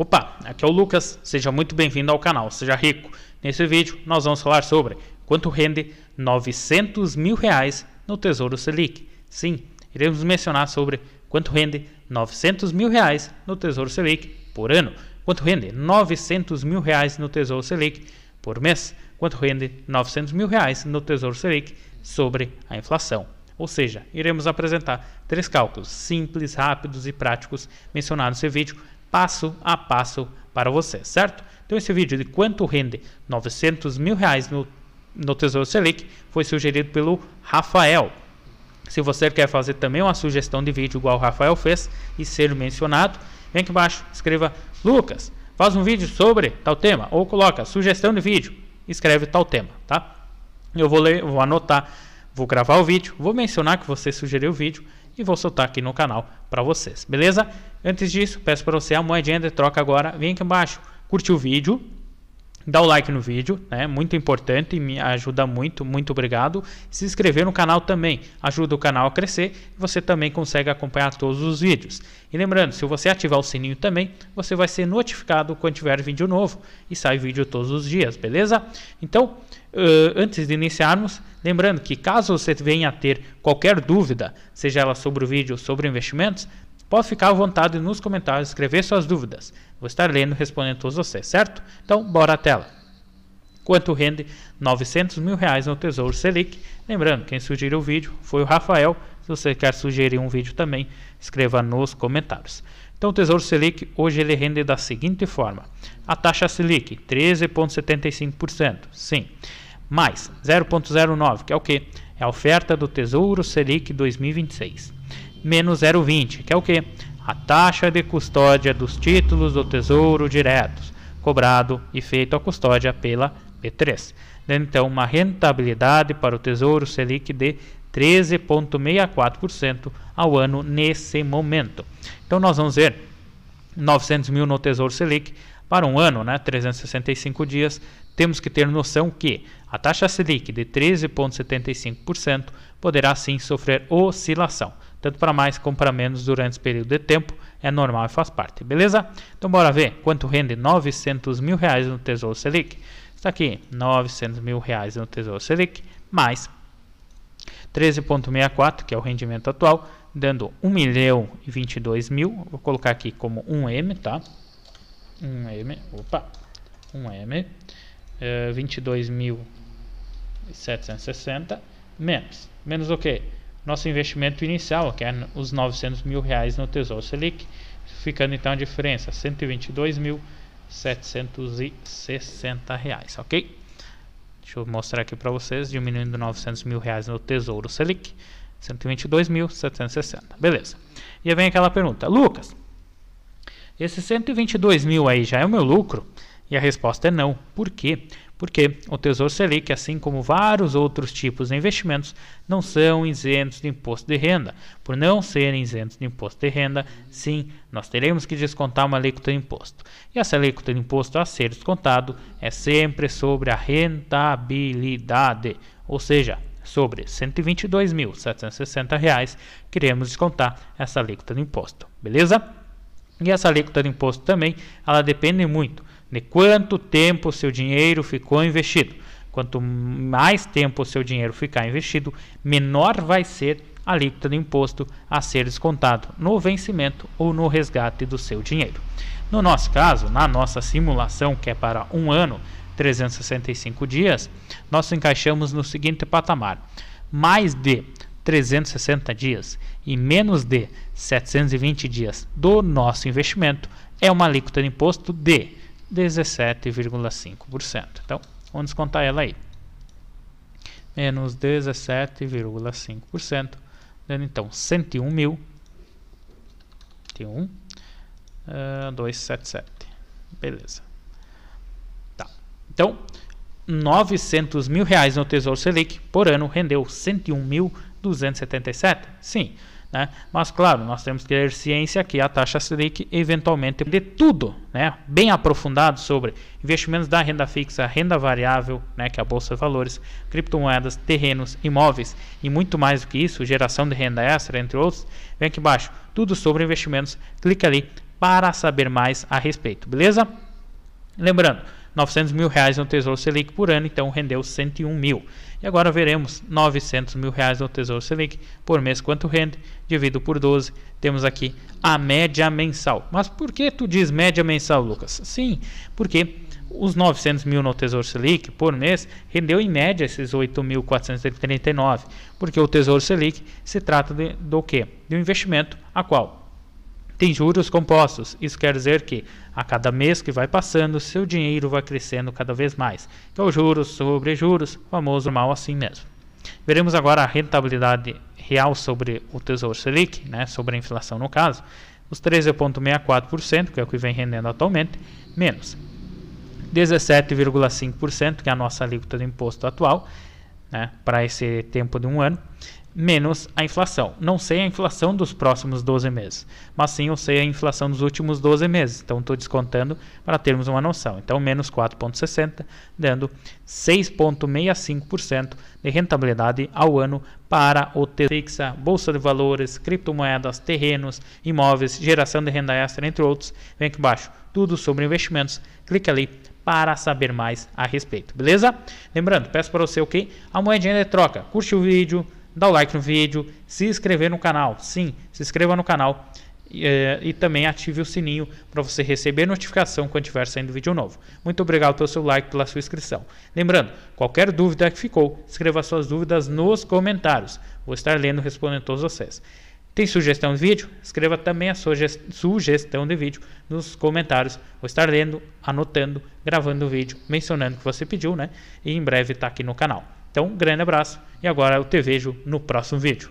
Opa, aqui é o Lucas, seja muito bem-vindo ao canal Seja Rico. Nesse vídeo nós vamos falar sobre quanto rende 900 mil reais no Tesouro Selic. Sim, iremos mencionar sobre quanto rende 900 mil reais no Tesouro Selic por ano, quanto rende 900 mil reais no Tesouro Selic por mês, quanto rende 900 mil reais no Tesouro Selic sobre a inflação. Ou seja, iremos apresentar três cálculos simples, rápidos e práticos mencionados nesse vídeo passo a passo para você, certo? Então esse vídeo de quanto rende 900 mil reais no, no Tesouro Selic foi sugerido pelo Rafael. Se você quer fazer também uma sugestão de vídeo igual o Rafael fez e ser mencionado, vem aqui embaixo, escreva Lucas, faz um vídeo sobre tal tema ou coloca sugestão de vídeo, escreve tal tema, tá? Eu vou ler, vou anotar, vou gravar o vídeo, vou mencionar que você sugeriu o vídeo e vou soltar aqui no canal para vocês, beleza? Antes disso, peço para você a moedinha de troca agora, vem aqui embaixo, curte o vídeo, dá o like no vídeo, né? Muito importante, e me ajuda muito, muito obrigado. Se inscrever no canal também, ajuda o canal a crescer e você também consegue acompanhar todos os vídeos. E lembrando, se você ativar o sininho também, você vai ser notificado quando tiver vídeo novo e sai vídeo todos os dias, beleza? Então, uh, antes de iniciarmos, Lembrando que caso você venha a ter qualquer dúvida, seja ela sobre o vídeo ou sobre investimentos, pode ficar à vontade nos comentários escrever suas dúvidas. Vou estar lendo e respondendo todos vocês, certo? Então, bora à tela. Quanto rende 900 mil reais no Tesouro Selic? Lembrando, quem sugeriu o vídeo foi o Rafael. Se você quer sugerir um vídeo também, escreva nos comentários. Então, o Tesouro Selic hoje ele rende da seguinte forma: a taxa Selic 13,75%. Sim mais 0,09, que é o que? É a oferta do Tesouro Selic 2026, menos 0,20, que é o que? A taxa de custódia dos títulos do Tesouro diretos, cobrado e feito a custódia pela B3. então uma rentabilidade para o Tesouro Selic de 13,64% ao ano nesse momento. Então nós vamos ver 900 mil no Tesouro Selic, para um ano, né, 365 dias, temos que ter noção que a taxa Selic de 13,75% poderá sim sofrer oscilação, tanto para mais como para menos durante esse período de tempo, é normal e faz parte, beleza? Então bora ver quanto rende 900 mil reais no Tesouro Selic. Está aqui, 900 mil reais no Tesouro Selic, mais 13,64, que é o rendimento atual, dando 1 milhão e 22 mil, vou colocar aqui como 1M, tá? um M, opa, um M, uh, eh, 22.760 menos, menos o que? Nosso investimento inicial, que é os 900 mil reais no Tesouro Selic, ficando então a diferença 122.760 reais, ok? Deixa eu mostrar aqui para vocês, diminuindo 900 mil reais no Tesouro Selic, 122.760, beleza. E aí vem aquela pergunta, Lucas, esses 122 mil aí já é o meu lucro? E a resposta é não. Por quê? Porque o Tesouro Selic, assim como vários outros tipos de investimentos, não são isentos de imposto de renda. Por não serem isentos de imposto de renda, sim, nós teremos que descontar uma alíquota de imposto. E essa alíquota de imposto a ser descontado é sempre sobre a rentabilidade, ou seja, sobre R$ 122.760, queremos descontar essa alíquota de imposto, beleza? E essa alíquota de imposto também, ela depende muito de quanto tempo o seu dinheiro ficou investido. Quanto mais tempo o seu dinheiro ficar investido, menor vai ser a alíquota de imposto a ser descontado no vencimento ou no resgate do seu dinheiro. No nosso caso, na nossa simulação, que é para um ano, 365 dias, nós encaixamos no seguinte patamar: mais de 360 dias e menos de 720 dias do nosso investimento é uma alíquota de imposto de 17,5%. Então, vamos descontar ela aí. Menos 17,5%, dando então 101 mil. 101, ah, Beleza. Tá. Então, 900 mil reais no Tesouro Selic por ano rendeu 101 mil reais 277? Sim. Né? Mas claro, nós temos que ter ciência que a taxa Selic eventualmente de tudo, né? bem aprofundado sobre investimentos da renda fixa, renda variável, né? que é a bolsa de valores, criptomoedas, terrenos, imóveis e muito mais do que isso, geração de renda extra, entre outros, vem aqui embaixo, tudo sobre investimentos, clica ali para saber mais a respeito, beleza? Lembrando, 900 mil reais no Tesouro Selic por ano, então rendeu 101 mil. E agora veremos 900 mil reais no Tesouro Selic por mês, quanto rende, dividido por 12, temos aqui a média mensal. Mas por que tu diz média mensal, Lucas? Sim, porque os 900 mil no Tesouro Selic por mês rendeu em média esses 8.439, porque o Tesouro Selic se trata de, do que? De um investimento a qual tem juros compostos. Isso quer dizer que a cada mês que vai passando, seu dinheiro vai crescendo cada vez mais. Que é o juros sobre juros, famoso mal assim mesmo. Veremos agora a rentabilidade real sobre o Tesouro Selic, né, sobre a inflação no caso, os 13,64%, que é o que vem rendendo atualmente, menos 17,5%, que é a nossa alíquota de imposto atual, né, para esse tempo de um ano, menos a inflação. Não sei a inflação dos próximos 12 meses, mas sim eu sei a inflação dos últimos 12 meses. Então estou descontando para termos uma noção. Então menos 4,60, dando 6,65% de rentabilidade ao ano para o Tesouro Bolsa de Valores, criptomoedas, terrenos, imóveis, geração de renda extra, entre outros. Vem aqui embaixo, tudo sobre investimentos. Clica ali para saber mais a respeito, beleza? Lembrando, peço para você o que? A moedinha de troca. Curte o vídeo, dá o like no vídeo, se inscrever no canal. Sim, se inscreva no canal e, eh, e também ative o sininho para você receber notificação quando tiver saindo vídeo novo. Muito obrigado pelo seu like, pela sua inscrição. Lembrando, qualquer dúvida que ficou, escreva suas dúvidas nos comentários. Vou estar lendo e respondendo todos vocês. Tem sugestão de vídeo? Escreva também a sua sugestão de vídeo nos comentários. Vou estar lendo, anotando, gravando o vídeo, mencionando o que você pediu, né? E em breve está aqui no canal. Então, um grande abraço e agora eu te vejo no próximo vídeo.